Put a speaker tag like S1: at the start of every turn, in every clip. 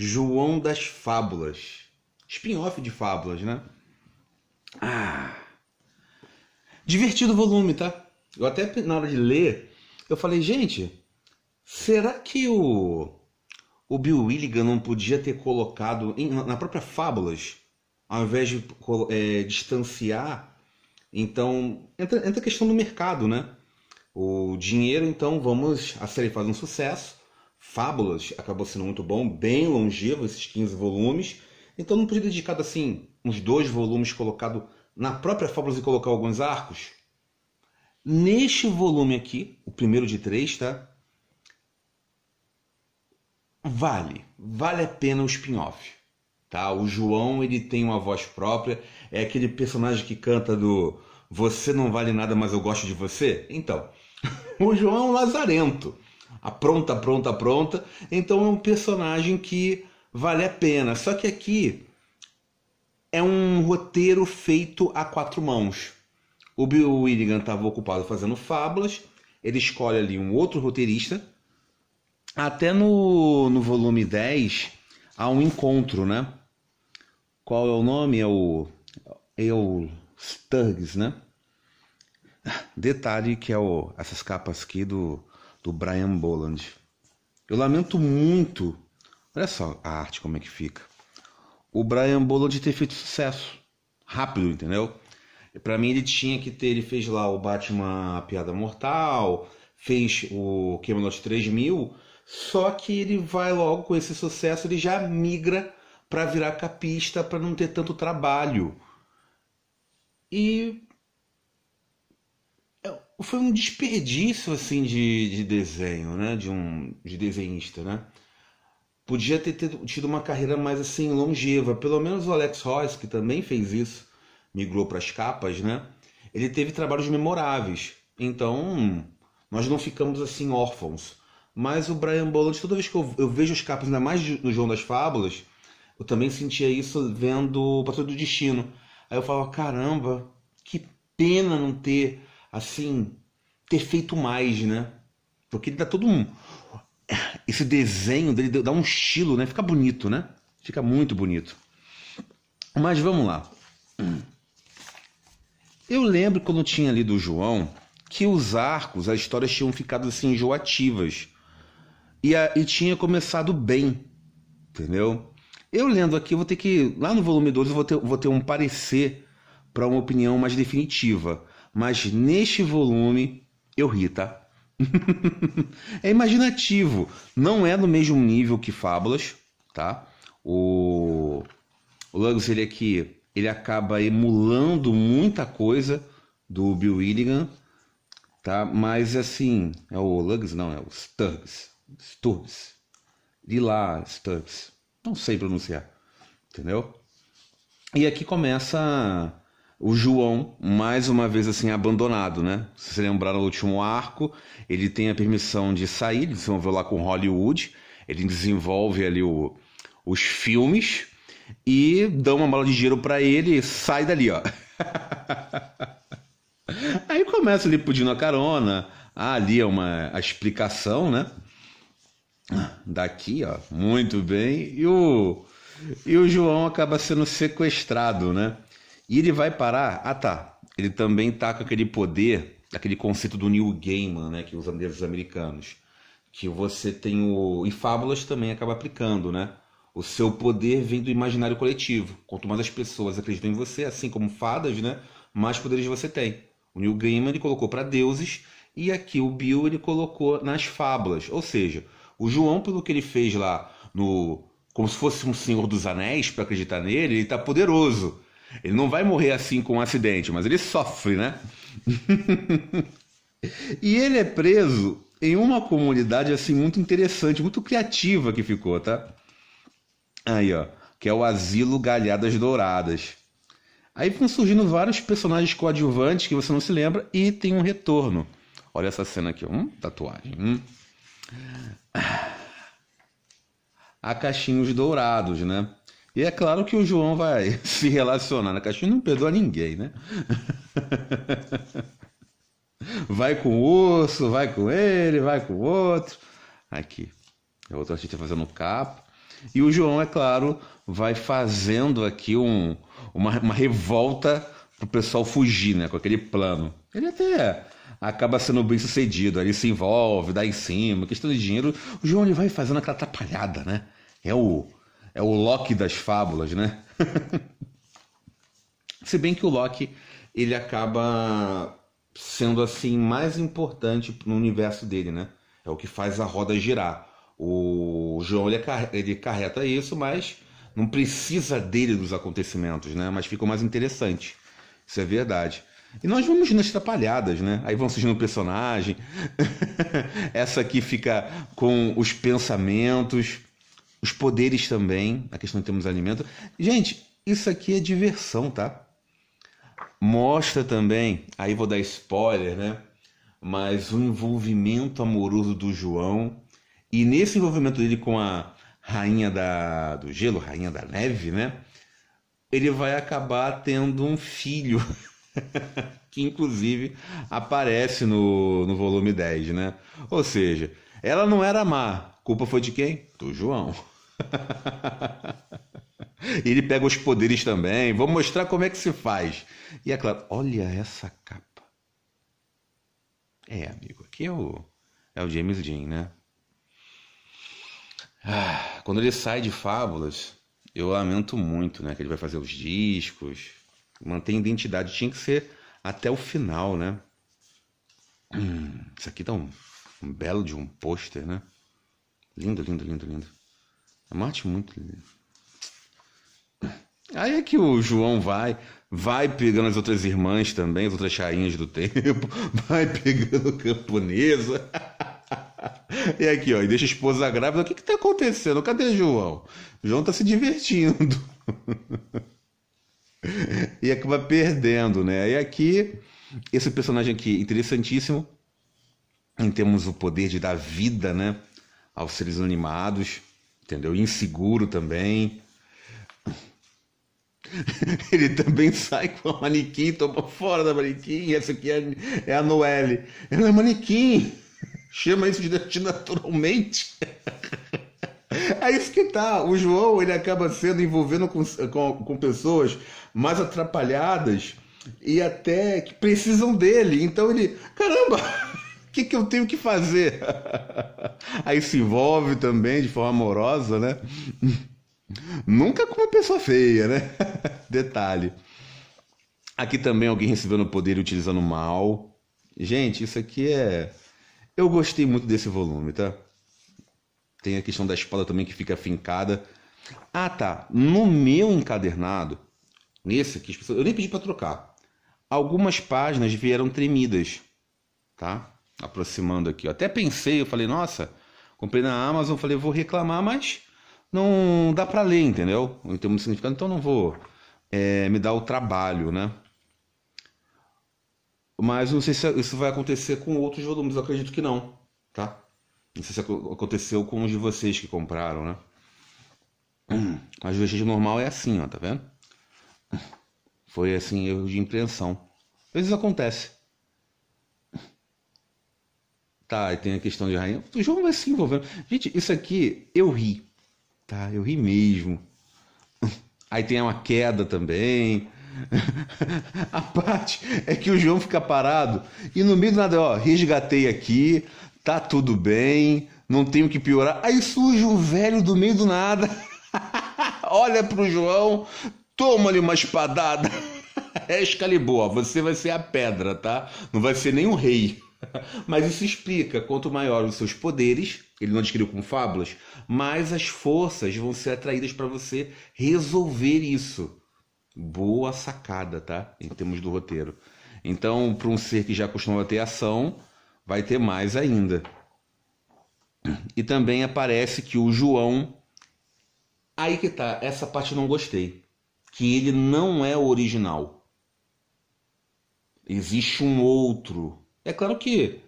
S1: João das Fábulas. Spin-off de Fábulas, né? Ah. Divertido volume, tá? Eu até na hora de ler, eu falei, gente, será que o o Bill Willigan não podia ter colocado em, na própria Fábulas, ao invés de é, distanciar, então entra, entra a questão do mercado, né? O dinheiro, então, vamos a série faz um sucesso, Fábulas acabou sendo muito bom, bem longevo esses 15 volumes. Então não podia dedicar assim uns dois volumes colocado na própria Fábulas e colocar alguns arcos? Neste volume aqui, o primeiro de três, tá? Vale, vale a pena o spin-off, tá? O João, ele tem uma voz própria, é aquele personagem que canta do você não vale nada, mas eu gosto de você. Então, o João é lazarento apronta, pronta, pronta. Então é um personagem que vale a pena. Só que aqui é um roteiro feito a quatro mãos. O Bill Willigan estava ocupado fazendo fábulas, ele escolhe ali um outro roteirista. Até no, no volume 10 há um encontro, né? Qual é o nome? É o. É o Sturges, né? Detalhe que é o, essas capas aqui do do Brian Boland. Eu lamento muito, olha só a arte como é que fica. O Brian Boland ter feito sucesso rápido, entendeu? Para mim ele tinha que ter, ele fez lá o Batman a Piada Mortal, fez o Camelot 3000, só que ele vai logo com esse sucesso, ele já migra para virar capista, para não ter tanto trabalho. E foi um desperdício assim de, de desenho, né? De um de desenhista, né? Podia ter tido uma carreira mais assim longeva. Pelo menos o Alex Ross, que também fez isso, migrou para as capas, né? Ele teve trabalhos memoráveis. Então, nós não ficamos assim órfãos. Mas o Brian Bolland, toda vez que eu, eu vejo as capas, ainda mais no João das Fábulas, eu também sentia isso vendo o Patrulho do Destino. Aí eu falo, caramba, que pena não ter assim, ter feito mais, né? Porque ele dá todo um. Esse desenho dele dá um estilo, né? Fica bonito, né? Fica muito bonito. Mas vamos lá. Eu lembro quando eu tinha lido o João que os arcos, as histórias tinham ficado assim enjoativas. E, a, e tinha começado bem, entendeu? Eu lendo aqui, eu vou ter que. Lá no volume 12, eu vou ter, vou ter um parecer para uma opinião mais definitiva mas neste volume eu ri, tá? é imaginativo, não é no mesmo nível que Fábulas, tá? O, o Lugos, ele aqui, é ele acaba emulando muita coisa do Bill Willigan, tá? Mas assim, é o Lugs, não, é o Sturgs, Sturgs, de lá, Sturgs, não sei pronunciar, entendeu? E aqui começa o João, mais uma vez assim, abandonado, né? Se lembrar lembraram do último arco, ele tem a permissão de sair, ele desenvolveu lá com Hollywood, ele desenvolve ali o, os filmes e dá uma mala de dinheiro para ele e sai dali, ó. Aí começa ele pedindo a carona, ah, ali é uma a explicação, né? Daqui, ó, muito bem. E o, e o João acaba sendo sequestrado, né? E ele vai parar. Ah, tá. Ele também tá com aquele poder, aquele conceito do New Gaiman, né? Que usa os americanos. Que você tem o. E Fábulas também acaba aplicando, né? O seu poder vem do imaginário coletivo. Quanto mais as pessoas acreditam em você, assim como fadas, né? Mais poderes você tem. O Neil Gaiman ele colocou para deuses e aqui o Bill ele colocou nas fábulas. Ou seja, o João, pelo que ele fez lá no. como se fosse um Senhor dos Anéis, para acreditar nele, ele está poderoso. Ele não vai morrer assim com um acidente, mas ele sofre, né? e ele é preso em uma comunidade assim muito interessante, muito criativa que ficou, tá? Aí, ó, que é o Asilo Galhadas Douradas. Aí vão surgindo vários personagens coadjuvantes que você não se lembra e tem um retorno. Olha essa cena aqui, hum, tatuagem. Hum. A Caixinhos Dourados, né? E é claro que o João vai se relacionar na caixinha, não perdoa ninguém, né? Vai com o urso, vai com ele, vai com o outro. Aqui, é outro artista fazendo capa. E o João, é claro, vai fazendo aqui um, uma, uma revolta para o pessoal fugir, né? Com aquele plano. Ele até acaba sendo bem sucedido, ele se envolve, dá em cima, questão de dinheiro. O João ele vai fazendo aquela atrapalhada, né? É o é o Loki das fábulas, né? Se bem que o Loki ele acaba sendo assim mais importante no universo dele, né? É o que faz a roda girar. O João ele, carreta isso, mas não precisa dele dos acontecimentos, né? Mas ficou mais interessante. Isso é verdade. E nós vamos nas trapalhadas, né? Aí vão surgindo personagem. Essa aqui fica com os pensamentos os poderes também, a questão de termos alimento. Gente, isso aqui é diversão, tá? Mostra também, aí vou dar spoiler, né? Mas o envolvimento amoroso do João e nesse envolvimento dele com a rainha da, do gelo, rainha da neve, né? Ele vai acabar tendo um filho, que inclusive aparece no, no volume 10, né? Ou seja, ela não era má. Culpa foi de quem? Do João. ele pega os poderes também. Vou mostrar como é que se faz. E é claro, olha essa capa. É, amigo, aqui é o, é o James Dean, né? Ah, quando ele sai de Fábulas, eu lamento muito, né? Que ele vai fazer os discos, manter identidade. Tinha que ser até o final, né? Hum, isso aqui tá um um belo de um pôster, né? Lindo, lindo, lindo, lindo. É uma arte muito linda. Aí é que o João vai, vai pegando as outras irmãs também, as outras chainhas do tempo, vai pegando camponesa. E aqui, ó, e deixa a esposa grávida. O que que tá acontecendo? Cadê João? João tá se divertindo. E acaba perdendo, né? E aqui, esse personagem aqui, interessantíssimo, em termos o poder de dar vida, né, aos seres animados, entendeu? Inseguro também. Ele também sai com a manequim, toma fora da manequim. Essa aqui é, é a Noelle. Ela é manequim. Chama isso de naturalmente. É isso que tá. O João ele acaba sendo envolvendo com, com, com pessoas mais atrapalhadas e até que precisam dele. Então ele, caramba, o que, que eu tenho que fazer? Aí se envolve também de forma amorosa, né? Nunca com uma pessoa feia, né? Detalhe. Aqui também alguém recebendo poder e utilizando mal. Gente, isso aqui é. Eu gostei muito desse volume, tá? Tem a questão da espada também que fica fincada. Ah, tá. No meu encadernado, nesse aqui, eu nem pedi para trocar. Algumas páginas vieram tremidas, tá? aproximando aqui. Eu até pensei, eu falei, nossa, comprei na Amazon, falei, vou reclamar, mas não dá para ler, entendeu? Em termos de significado, então não vou é, me dar o trabalho, né? Mas não sei se isso vai acontecer com outros volumes, eu acredito que não, tá? Não sei se aconteceu com os de vocês que compraram, né? Mas o vestígio normal é assim, ó, tá vendo? Foi assim, erro de impressão. Às vezes acontece. Tá, e tem a questão de rainha. O jogo vai se envolvendo. Gente, isso aqui eu ri. Tá, eu ri mesmo. Aí tem uma queda também. A parte é que o João fica parado e no meio do nada, ó, resgatei aqui, tá tudo bem, não tenho que piorar. Aí surge um velho do meio do nada, olha pro João, toma-lhe uma espadada. É escaliboa você vai ser a pedra, tá? Não vai ser nem o rei. Mas isso explica: quanto maior os seus poderes, ele não descreveu como fábulas, mais as forças vão ser atraídas para você resolver isso. Boa sacada, tá? Em termos do roteiro. Então, para um ser que já costuma ter ação, vai ter mais ainda. E também aparece que o João. Aí que tá, essa parte eu não gostei. Que ele não é o original. Existe um outro é claro que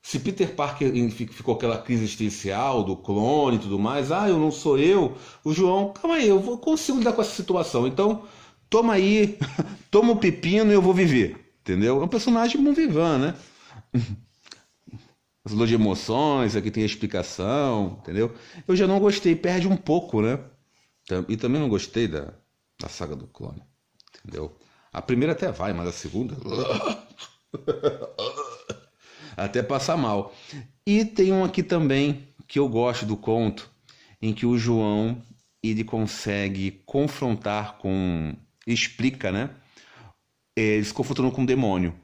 S1: se Peter Parker ficou aquela crise existencial do clone e tudo mais, ah, eu não sou eu, o João, calma aí, eu consigo lidar com essa situação, então toma aí, toma o um pepino e eu vou viver, entendeu? É um personagem bom vivan, né? As de emoções, aqui tem a explicação, entendeu? Eu já não gostei, perde um pouco, né? E também não gostei da, da saga do clone, entendeu? A primeira até vai, mas a segunda. Até passar mal. E tem um aqui também que eu gosto do conto, em que o João ele consegue confrontar com. explica, né? Ele se confrontando com o demônio.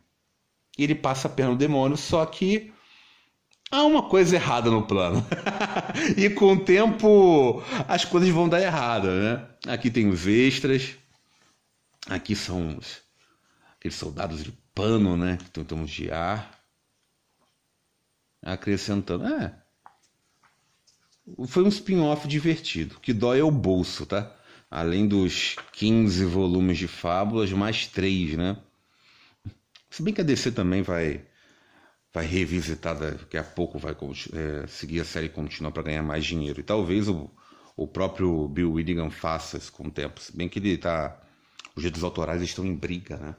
S1: E ele passa a perna no demônio, só que há uma coisa errada no plano. e com o tempo as coisas vão dar errada, né? Aqui tem os extras, aqui são os, aqueles soldados de pano, né? Que tentamos ar. Acrescentando. É. Foi um spin-off divertido. Que dói é o bolso, tá? Além dos 15 volumes de fábulas, mais três, né? Se bem que a DC também vai vai revisitar daqui a pouco, vai é, seguir a série continuar para ganhar mais dinheiro. E talvez o, o próprio Bill Willigan faça isso com o tempo. Se bem que ele tá. Os direitos autorais estão em briga, né?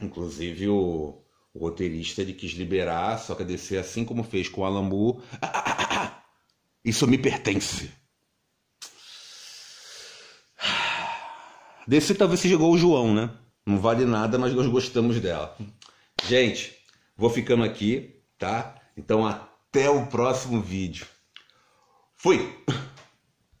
S1: Inclusive o, o roteirista ele quis liberar, só que a DC, assim como fez com o Alambu, ah, ah, ah, isso me pertence. DC talvez se jogou o João, né? Não vale nada, mas nós gostamos dela. Gente, vou ficando aqui, tá? Então até o próximo vídeo. Fui!